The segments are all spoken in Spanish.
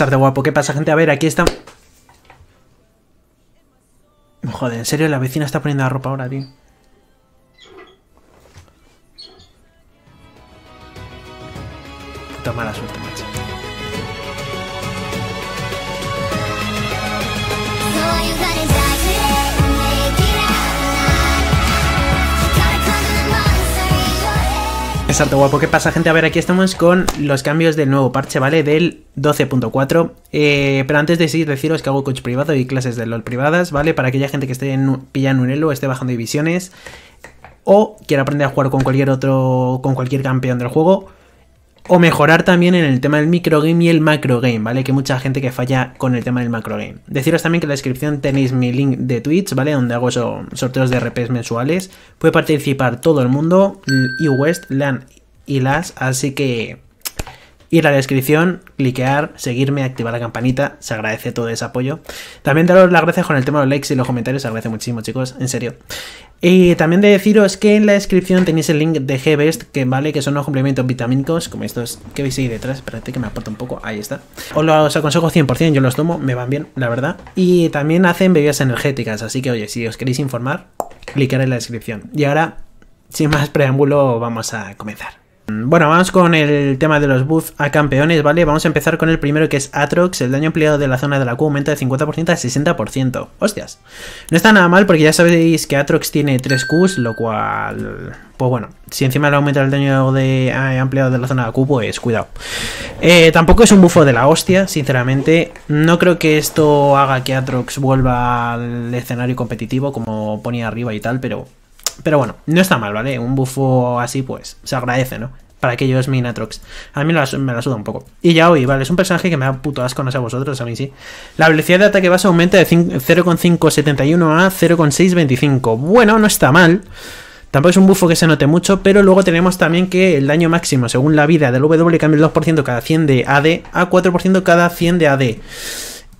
arte guapo, ¿qué pasa gente? A ver, aquí está... Joder, en serio, la vecina está poniendo la ropa ahora, tío. Toma mala suerte. Exacto guapo. ¿Qué pasa, gente? A ver, aquí estamos con los cambios del nuevo parche, ¿vale? Del 12.4. Eh, pero antes de seguir, deciros que hago coach privado y clases de LOL privadas, ¿vale? Para aquella gente que esté en, pillando un elo, esté bajando divisiones o quiera aprender a jugar con cualquier otro, con cualquier campeón del juego. O mejorar también en el tema del microgame y el macrogame, ¿vale? Que mucha gente que falla con el tema del macrogame. Deciros también que en la descripción tenéis mi link de Twitch, ¿vale? Donde hago sorteos de RPs mensuales. Puede participar todo el mundo, y West, LAN y LAS, así que ir a la descripción, cliquear, seguirme, activar la campanita, se agradece todo ese apoyo. También daros las gracias con el tema de los likes y los comentarios, se agradece muchísimo chicos, en serio. Y también de deciros que en la descripción tenéis el link de G-Best, que vale, que son los complementos vitamínicos, como estos que veis ahí detrás, espérate que me aporta un poco, ahí está. Os los aconsejo 100%, yo los tomo, me van bien, la verdad. Y también hacen bebidas energéticas, así que oye, si os queréis informar, clicar en la descripción. Y ahora, sin más preámbulo, vamos a comenzar bueno, vamos con el tema de los buffs a campeones, ¿vale? Vamos a empezar con el primero que es Atrox. El daño empleado de la zona de la Q aumenta de 50% a 60%. Hostias. No está nada mal porque ya sabéis que Atrox tiene 3 Qs, lo cual... Pues bueno, si encima le aumenta el daño de, ampliado eh, de la zona de la Q, pues cuidado. Eh, tampoco es un buffo de la hostia, sinceramente. No creo que esto haga que Atrox vuelva al escenario competitivo como ponía arriba y tal, pero pero bueno, no está mal, ¿vale? Un buffo así, pues, se agradece, ¿no? para que yo es Minatrox. A mí me la, suda un poco. Y ya hoy, vale, es un personaje que me da puto asco, no sé a vosotros, a mí sí. La velocidad de ataque base aumenta de 0,571 a 0,625. Bueno, no está mal. Tampoco es un bufo que se note mucho, pero luego tenemos también que el daño máximo según la vida del W cambia el 2% cada 100 de AD a 4% cada 100 de AD.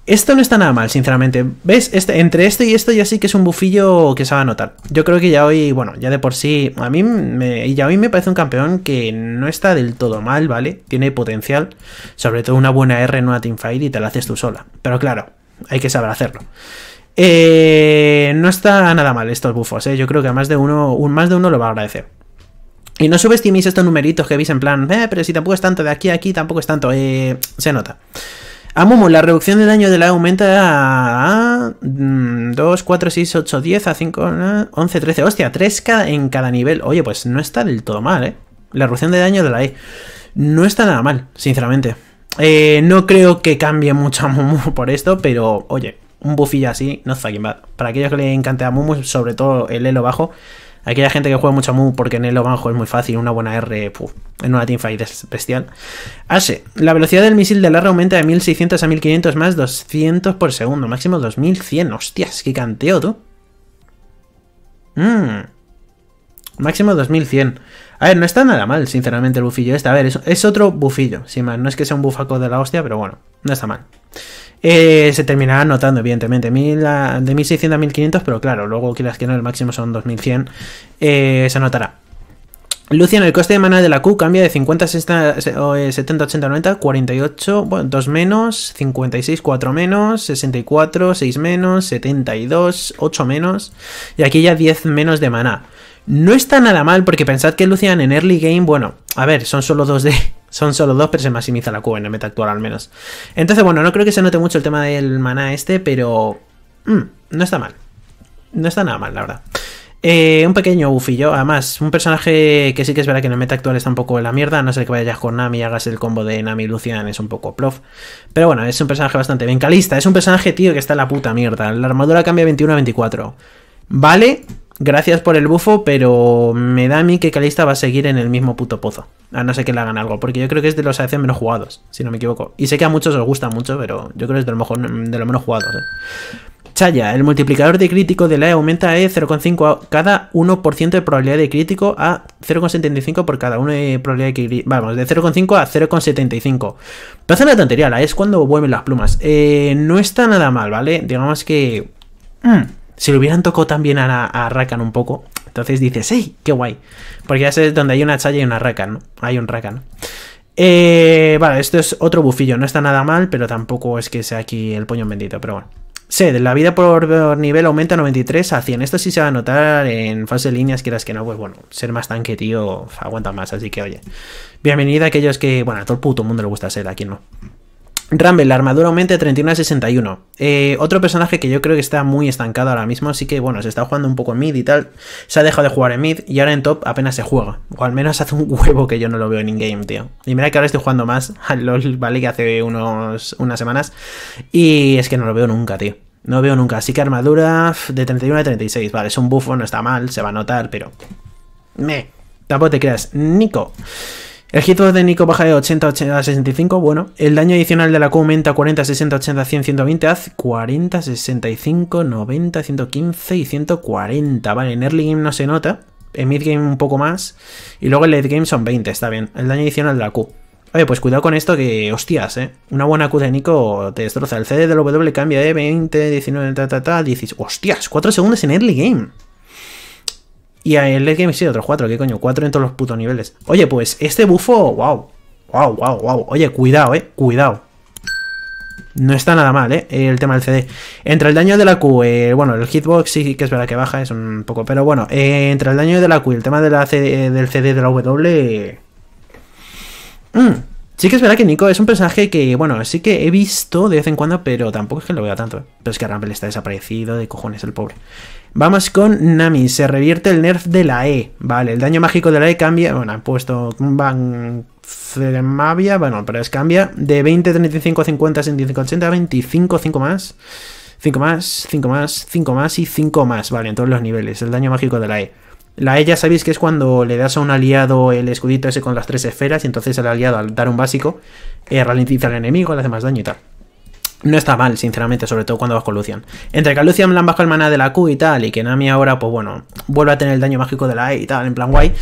Esto no está nada mal, sinceramente. ¿Ves? Este, entre esto y esto ya sí que es un bufillo que se va a notar. Yo creo que ya hoy, bueno, ya de por sí, a mí me, ya hoy me parece un campeón que no está del todo mal, ¿vale? Tiene potencial, sobre todo una buena R en una teamfight y te la haces tú sola. Pero claro, hay que saber hacerlo. Eh, no está nada mal estos bufos, ¿eh? Yo creo que a más de uno, un, más de uno lo va a agradecer. Y no subestiméis estos numeritos que veis en plan, eh, pero si tampoco es tanto de aquí a aquí, tampoco es tanto, eh, se nota. A Mumu, la reducción de daño de la aumenta a 2, 4, 6, 8, 10, a 5, 11, 13. Hostia, 3 en cada nivel. Oye, pues no está del todo mal, ¿eh? La reducción de daño de la E. No está nada mal, sinceramente. Eh, no creo que cambie mucho a Mumu por esto, pero oye, un buffillo así, no fucking bad. Para aquellos que le encante a Mumu, sobre todo el elo bajo, Aquella gente que juega mucho a Mu porque en el bajo es muy fácil, una buena R en una teamfight es bestial. hace la velocidad del misil del R aumenta de 1600 a 1500 más 200 por segundo, máximo 2100. Hostias, qué canteo tú. Mmm. Máximo 2100. A ver, no está nada mal, sinceramente, el bufillo este. A ver, es, es otro bufillo, sin más. No es que sea un bufaco de la hostia, pero bueno, no está mal. Eh, se terminará anotando, evidentemente, de 1600 a 1500, pero claro, luego que las que no, el máximo son 2100, eh, se anotará. Lucian, el coste de maná de la Q cambia de 50, 70, 80, 90, 48, bueno, 2 menos, 56, 4 menos, 64, 6 menos, 72, 8 menos, y aquí ya 10 menos de maná. No está nada mal, porque pensad que Lucian en early game, bueno, a ver, son solo dos de. Son solo dos, pero se maximiza la Q en el meta actual al menos. Entonces, bueno, no creo que se note mucho el tema del maná este, pero. Mm, no está mal. No está nada mal, la verdad. Eh, un pequeño bufillo, además, un personaje que sí que es verdad que en el meta actual está un poco de la mierda, no sé que vayas con Nami y hagas el combo de Nami y Lucian, es un poco prof. Pero bueno, es un personaje bastante bien calista, es un personaje, tío, que está en la puta mierda. La armadura cambia 21 a 24. Vale, gracias por el bufo, pero me da a mí que Calista va a seguir en el mismo puto pozo. A no ser que le hagan algo, porque yo creo que es de los AC menos jugados, si no me equivoco. Y sé que a muchos os gusta mucho, pero yo creo que es de lo, mejor, de lo menos jugados. Eh. Chaya, el multiplicador de crítico de la E aumenta de 0,5 a cada 1% de probabilidad de crítico a 0,75 por cada 1 de probabilidad de crítico. Vamos, de 0,5 a 0,75. Pasa la tontería, la E es cuando vuelven las plumas. Eh, no está nada mal, ¿vale? Digamos que... Mm, si le hubieran tocado también a, Rakan un poco, entonces dices, ¡Ey! ¡Qué guay! Porque ya sé donde hay una Chaya y una Rakan, ¿no? Hay un Rakan. Eh, vale, esto es otro bufillo. No está nada mal, pero tampoco es que sea aquí el puño bendito, pero bueno. Sed, la vida por nivel aumenta 93 a 100. Esto sí se va a notar en fase de líneas, quieras que no, pues bueno, ser más tanque, tío, aguanta más. Así que, oye, bienvenida a aquellos que, bueno, a todo el puto mundo le gusta sed, aquí no. Ramble la armadura aumenta de 31 a 61. Eh, otro personaje que yo creo que está muy estancado ahora mismo, así que bueno, se está jugando un poco en mid y tal. Se ha dejado de jugar en mid y ahora en top apenas se juega. O al menos hace un huevo que yo no lo veo en in-game, tío. Y mira que ahora estoy jugando más al LOL, ¿vale? Que hace unos, unas semanas. Y es que no lo veo nunca, tío. No lo veo nunca. Así que armadura de 31 a 36. Vale, es un buffo, no está mal, se va a notar, pero... Me. Tampoco te creas. Nico. El hito de Nico baja de 80 a 65, bueno. El daño adicional de la Q aumenta a 40, 60, 80, 100, 120, haz 40, 65, 90, 115 y 140. Vale, en early game no se nota, en mid game un poco más, y luego en late game son 20, está bien. El daño adicional de la Q. Oye, pues cuidado con esto que, hostias, ¿eh? Una buena Q de Nico te destroza. El CD del W cambia de 20, 19, ta, Hostias, 4 segundos en early game. Y a el game sí, Otro 4, ¿qué coño? 4 en todos los putos niveles. Oye, pues este bufo, wow. Wow, wow, wow. Oye, cuidado, eh. Cuidado. No está nada mal, ¿eh? El tema del CD. Entre el daño de la Q, eh, bueno, el hitbox sí que es verdad que baja, es un poco... Pero bueno, eh, entre el daño de la Q y el tema de eh, del CD de la W... Mm, sí que es verdad que Nico es un personaje que, bueno, sí que he visto de vez en cuando, pero tampoco es que lo vea tanto. Pero es que Rumble está desaparecido, de cojones el pobre. Vamos con Nami, se revierte el nerf de la E, vale, el daño mágico de la E cambia, bueno, han puesto van Mavia, bueno, pero es cambia de 20, 35, 50, 65, 80, 25, 5 más, 5 más, 5 más, 5 más y 5 más, vale, en todos los niveles, el daño mágico de la E. La E ya sabéis que es cuando le das a un aliado el escudito ese con las tres esferas y entonces el aliado al dar un básico eh, ralentiza al enemigo, le hace más daño y tal. No está mal, sinceramente, sobre todo cuando vas con Lucian. Entre que a Lucian le han bajado el maná de la Q y tal, y que Nami ahora, pues bueno, vuelve a tener el daño mágico de la E y tal, en plan guay,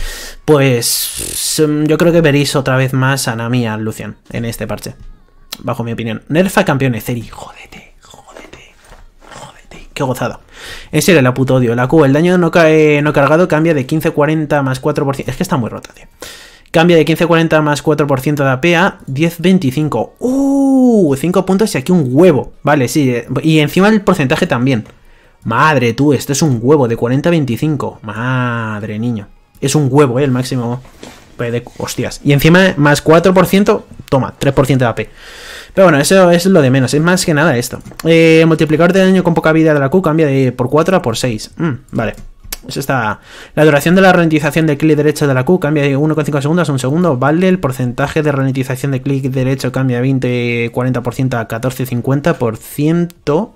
pues mm, yo creo que veréis otra vez más a Nami y a Lucian en este parche. Bajo mi opinión. Nerfa campeones, eri jodete, jodete, jodete. Qué gozada. En serio, la puto odio. La Q, el daño no, no cargado cambia de 15-40 más 4%. Es que está muy rota, tío. Cambia de 15-40 más 4% de AP 10-25. E ¡Uh! 5 puntos y aquí un huevo. Vale, sí. Eh, y encima el porcentaje también. Madre tú, esto es un huevo de 40-25. Madre niño. Es un huevo, ¿eh? El máximo. De, e hostias. Y encima, más 4%, toma, 3% de AP. E. Pero bueno, eso es lo de menos, es más que nada esto. Eh, multiplicador de daño con poca vida de la Q cambia de por 4 a por 6. Mm, vale. La duración de la ralentización de clic derecho de la Q cambia de 1,5 segundos a 1 segundo. Vale, el porcentaje de ralentización de clic derecho cambia de 20, 40% a 14, 50%.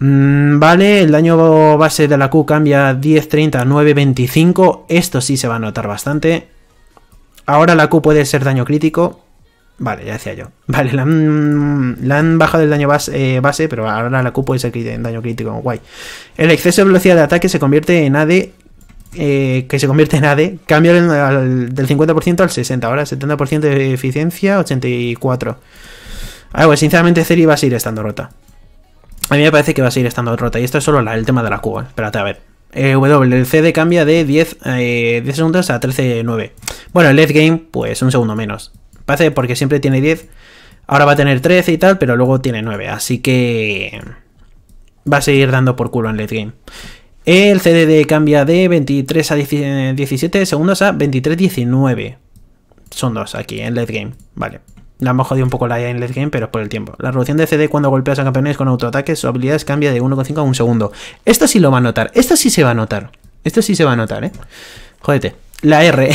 Mm, vale, el daño base de la Q cambia 10, 30, 9, 25. Esto sí se va a notar bastante. Ahora la Q puede ser daño crítico. Vale, ya decía yo. Vale, la han, bajado el daño eh, base, pero ahora la Q puede ser en daño crítico. Guay. El exceso de velocidad de ataque se convierte en AD. Eh, que se convierte en AD, cambia del 50% al 60%, ahora 70% de eficiencia, 84%. Ah, pues sinceramente Ceri va a seguir estando rota. A mí me parece que va a seguir estando rota, y esto es solo el tema de la Q, ¿eh? espérate a ver. Eh, el CD cambia de 10, eh, 10 segundos a 13.9. Bueno, el late game, pues un segundo menos. Parece porque siempre tiene 10. Ahora va a tener 13 y tal, pero luego tiene 9. Así que va a seguir dando por culo en late game. El CDD cambia de 23 a 17 segundos a 23-19. Son dos aquí en late game. Vale. La hemos jodido un poco la AI en late game, pero es por el tiempo. La reducción de CD cuando golpeas a campeones con autoataques, su habilidad cambia de 1,5 a 1 segundo. Esto sí lo va a notar. Esto sí se va a notar. Esto sí se va a notar, ¿eh? Jodete. La R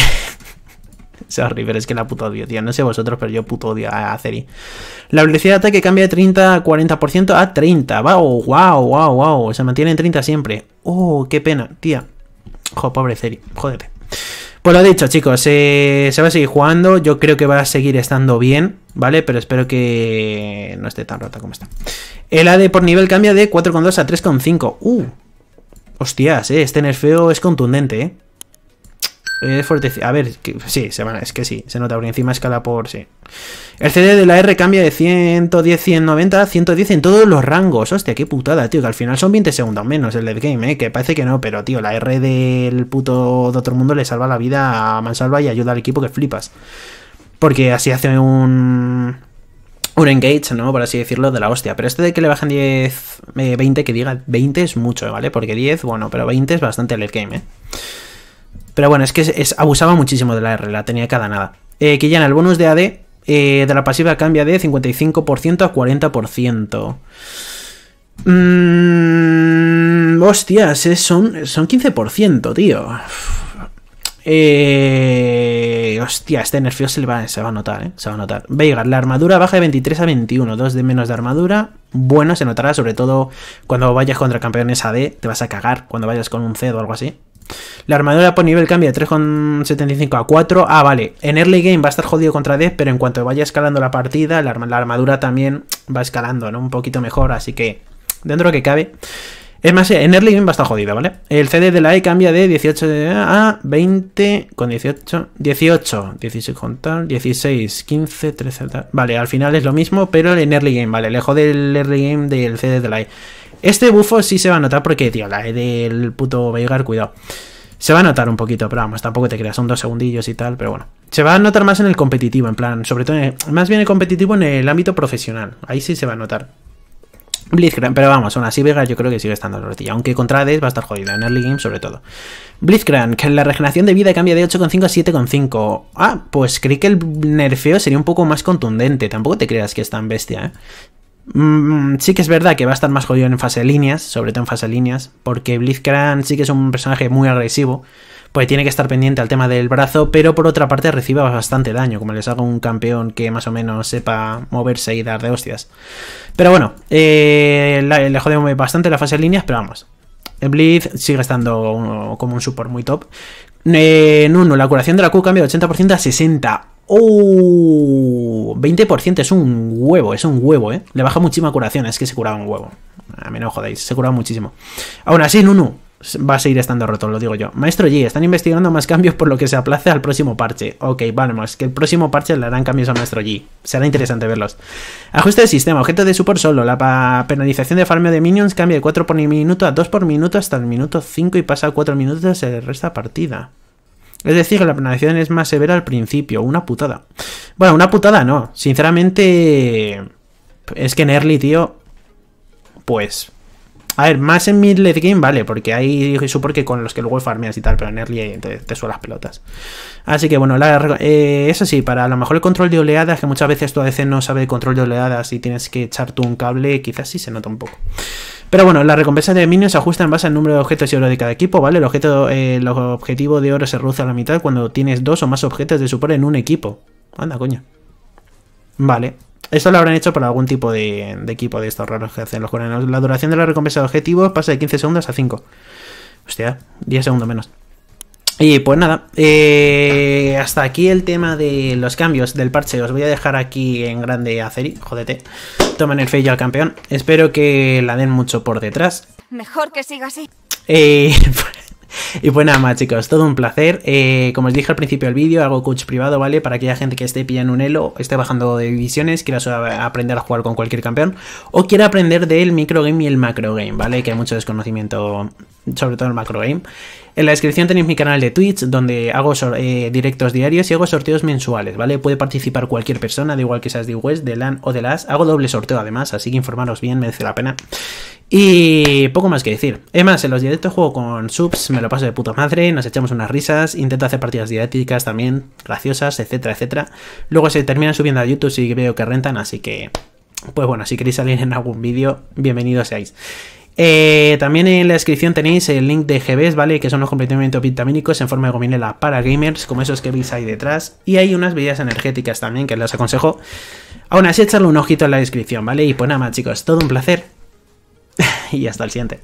sea River, es que la puto odio, tío. No sé vosotros, pero yo puto odio a Ceri. La velocidad de ataque cambia de 30% a 40% a 30. ¡Wow! ¡Wow! ¡Wow! ¡Wow! Se mantiene en 30 siempre. ¡Oh! ¡Qué pena, tía! Joder, pobre Ceri! Jódete. Pues lo dicho, chicos, eh, se va a seguir jugando. Yo creo que va a seguir estando bien, ¿vale? Pero espero que no esté tan rota como está. El AD por nivel cambia de 4,2 a 3,5. ¡Uh! Hostias, eh, este nerfeo es contundente, ¿eh? Eh, fuerte, a ver, sí, se van, es que sí, se nota por encima escala por sí. El CD de la R cambia de 110, 190, 110 en todos los rangos. Hostia, qué putada, tío. Que al final son 20 segundos menos el lead game, eh. Que parece que no, pero tío, la R del puto de mundo le salva la vida a Mansalva y ayuda al equipo que flipas. Porque así hace un. Un engage, ¿no? Por así decirlo, de la hostia. Pero este de que le bajen 10, 20, que diga 20 es mucho, ¿vale? Porque 10, bueno, pero 20 es bastante el game, ¿eh? Pero bueno, es que es, abusaba muchísimo de la R, la tenía cada nada. Eh, que ya el bonus de AD eh, de la pasiva cambia de 55% a 40%. Mm, hostias, son, son 15%, tío. Eh, hostia, este nerfio se, va, se va a notar, ¿eh? Se va a notar. Veigar, la armadura baja de 23 a 21, 2 de menos de armadura. Bueno, se notará, sobre todo cuando vayas contra campeones AD, te vas a cagar cuando vayas con un C e o algo así. La armadura por nivel cambia de 3,75 a 4. Ah, vale. En early game va a estar jodido contra Death, pero en cuanto vaya escalando la partida, la, armadura también va escalando, ¿no? Un poquito mejor, así que dentro de lo que cabe. Es más, eh, en early game va a estar jodida, ¿vale? El CD de la E cambia de 18 a 20 con 18, 18, 16 con tal, 16, 15, 13 tal. Vale, al final es lo mismo, pero en early game, ¿vale? Lejos del early game del CD de la E. Este bufo sí se va a notar porque, tío, la E del puto Veigar, cuidado. Se va a notar un poquito, pero vamos, tampoco te creas, son dos segundillos y tal, pero bueno. Se va a notar más en el competitivo, en plan, sobre todo, más bien el competitivo en el ámbito profesional. Ahí sí se va a notar. Blitzcrank, pero vamos, aún así Vega yo creo que sigue estando en la aunque contra des va a estar jodido en early game sobre todo. Blitzcrank, la regeneración de vida cambia de 8,5 a 7,5. Ah, pues creí que el nerfeo sería un poco más contundente, tampoco te creas que es tan bestia, ¿eh? Mm, sí que es verdad que va a estar más jodido en fase de líneas, sobre todo en fase líneas, porque Blitzcrank sí que es un personaje muy agresivo, pues tiene que estar pendiente al tema del brazo, pero por otra parte reciba bastante daño, como les haga un campeón que más o menos sepa moverse y dar de hostias. Pero bueno, eh, le jodemos bastante la fase de líneas, pero vamos. El Blitz sigue estando como un support muy top. Eh, la curación de la Q cambia de 80% a 60. ¡Oh! 20% es un huevo, es un huevo, ¿eh? Le baja muchísima curación, es que se curaba un huevo. A mí no jodáis, se curaba muchísimo. Aún así, Nunu, va a seguir estando roto, lo digo yo. Maestro G, están investigando más cambios por lo que se aplace al próximo parche. Ok, vamos, que el próximo parche le harán cambios a Maestro G. Será interesante verlos. Ajuste de sistema, objeto de support solo. La penalización de farmeo de minions cambia de 4 por minuto a 2 por minuto hasta el minuto 5 y pasa 4 minutos el resta partida. Es decir, que la penalización es más severa al principio. Una putada. Bueno, una putada no. Sinceramente... Es que en early, tío... Pues a ver, más en mid late game, vale, porque hay support que con los que luego farmeas y tal, pero en early te, te suelas pelotas. Así que bueno, eh, eso sí, para a lo mejor el control de oleadas, que muchas veces a veces no sabe el control de oleadas y tienes que echar echarte un cable, quizás sí se nota un poco. Pero bueno, la recompensa de minions se ajustan en base al número de objetos y oro de cada equipo, ¿vale? El, objeto, eh, el objetivo de oro se reduce a la mitad cuando tienes dos o más objetos de support en un equipo. Anda, coño. Vale, esto lo habrán hecho para algún tipo de, equipo de estos raros que hacen los coreanos. La duración de la recompensa de objetivos pasa de 15 segundos a 5. Hostia, 10 segundos menos. Y pues nada, eh, hasta aquí el tema de los cambios del parche. Os voy a dejar aquí en grande a Ceri, jódete. Tomen el fail al campeón. Espero que la den mucho por detrás. Mejor que siga así. Eh, pues, y pues nada más, chicos, todo un placer. Eh, como os dije al principio del vídeo, hago coach privado, ¿vale? Para aquella gente que esté pillando un elo, esté bajando de divisiones, quiera aprender a jugar con cualquier campeón, o quiera aprender del microgame y el macrogame, ¿vale? Que hay mucho desconocimiento, sobre todo el macrogame. En la descripción tenéis mi canal de Twitch, donde hago eh, directos diarios y hago sorteos mensuales, ¿vale? Puede participar cualquier persona, da igual que seas de West, de LAN o de LAS. Hago doble sorteo además, así que informaros bien, merece la pena. Y poco más que decir. Es más, en los directos juego con subs, me lo paso de puta madre, nos echamos unas risas, intento hacer partidas didácticas también, graciosas, etcétera, etcétera. Luego se termina subiendo a YouTube y veo que rentan, así que... Pues bueno, si queréis salir en algún vídeo, bienvenidos seáis. Eh, también en la descripción tenéis el link de GBs, ¿vale? Que son los complementos vitamínicos en forma de gominela para gamers, como esos que veis ahí detrás. Y hay unas bebidas energéticas también que les aconsejo. Aún así, echarle un ojito en la descripción, ¿vale? Y pues nada más, chicos, todo un placer. y hasta el siguiente.